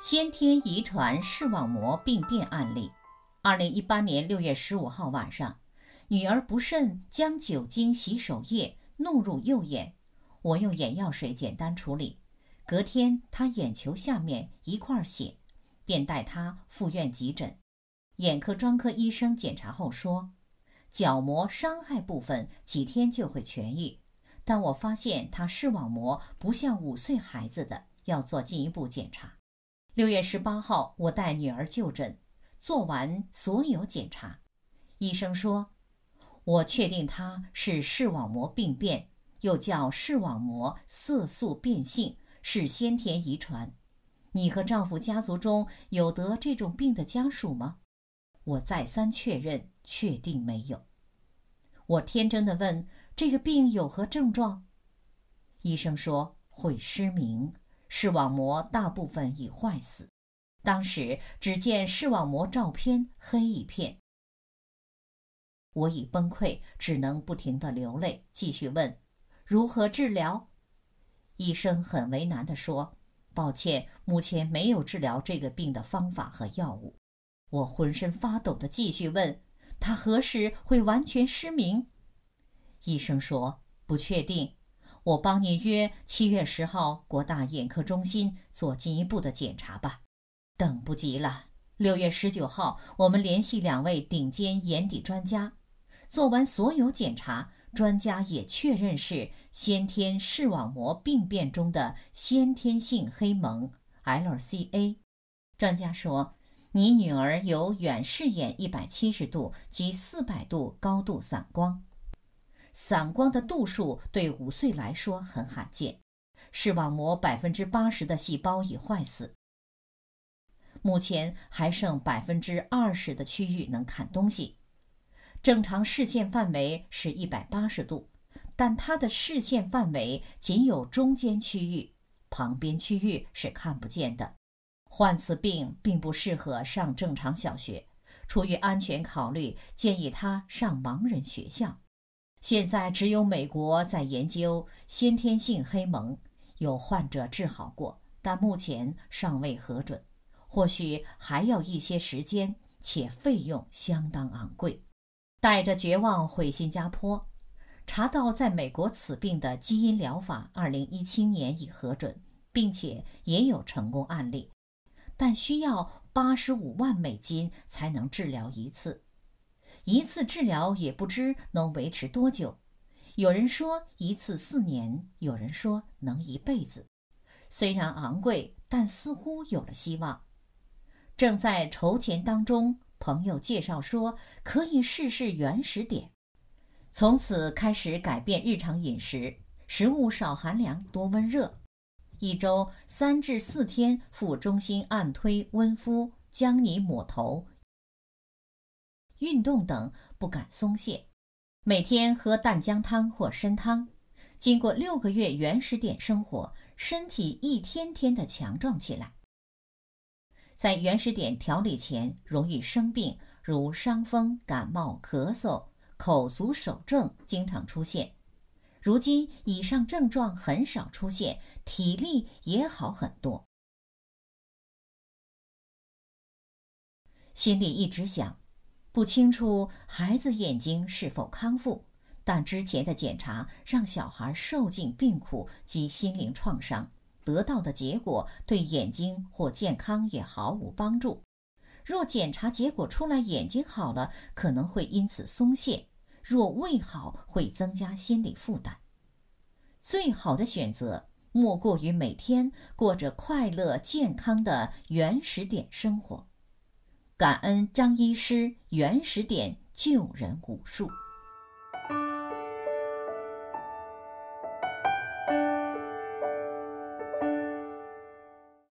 先天遗传视网膜病变案例。二零一八年六月十五号晚上，女儿不慎将酒精洗手液弄入右眼，我用眼药水简单处理。隔天，她眼球下面一块血，便带她赴院急诊。眼科专科医生检查后说，角膜伤害部分几天就会痊愈，但我发现她视网膜不像五岁孩子的，要做进一步检查。六月十八号，我带女儿就诊，做完所有检查，医生说，我确定她是视网膜病变，又叫视网膜色素变性，是先天遗传。你和丈夫家族中有得这种病的家属吗？我再三确认，确定没有。我天真的问这个病有何症状，医生说会失明。视网膜大部分已坏死，当时只见视网膜照片黑一片。我已崩溃，只能不停的流泪。继续问：如何治疗？医生很为难的说：“抱歉，目前没有治疗这个病的方法和药物。”我浑身发抖的继续问：“他何时会完全失明？”医生说：“不确定。”我帮您约七月十号国大眼科中心做进一步的检查吧，等不及了。六月十九号，我们联系两位顶尖眼底专家，做完所有检查，专家也确认是先天视网膜病变中的先天性黑蒙 （LCA）。专家说，你女儿有远视眼一百七十度及四百度高度散光。散光的度数对五岁来说很罕见，视网膜百分之八十的细胞已坏死，目前还剩百分之二十的区域能看东西。正常视线范围是一百八十度，但他的视线范围仅有中间区域，旁边区域是看不见的。患此病并不适合上正常小学，出于安全考虑，建议他上盲人学校。现在只有美国在研究先天性黑蒙，有患者治好过，但目前尚未核准，或许还要一些时间，且费用相当昂贵。带着绝望回新加坡，查到在美国此病的基因疗法，二零一七年已核准，并且也有成功案例，但需要八十五万美金才能治疗一次。一次治疗也不知能维持多久，有人说一次四年，有人说能一辈子。虽然昂贵，但似乎有了希望。正在筹钱当中，朋友介绍说可以试试原始点。从此开始改变日常饮食，食物少寒凉，多温热。一周三至四天腹中心按推温敷将你抹头。运动等不敢松懈，每天喝淡姜汤或参汤。经过六个月原始点生活，身体一天天的强壮起来。在原始点调理前，容易生病，如伤风、感冒、咳嗽、口足手症经常出现。如今以上症状很少出现，体力也好很多。心里一直想。不清楚孩子眼睛是否康复，但之前的检查让小孩受尽病苦及心灵创伤，得到的结果对眼睛或健康也毫无帮助。若检查结果出来眼睛好了，可能会因此松懈；若未好，会增加心理负担。最好的选择莫过于每天过着快乐健康的原始点生活。感恩张医师原始点救人无术。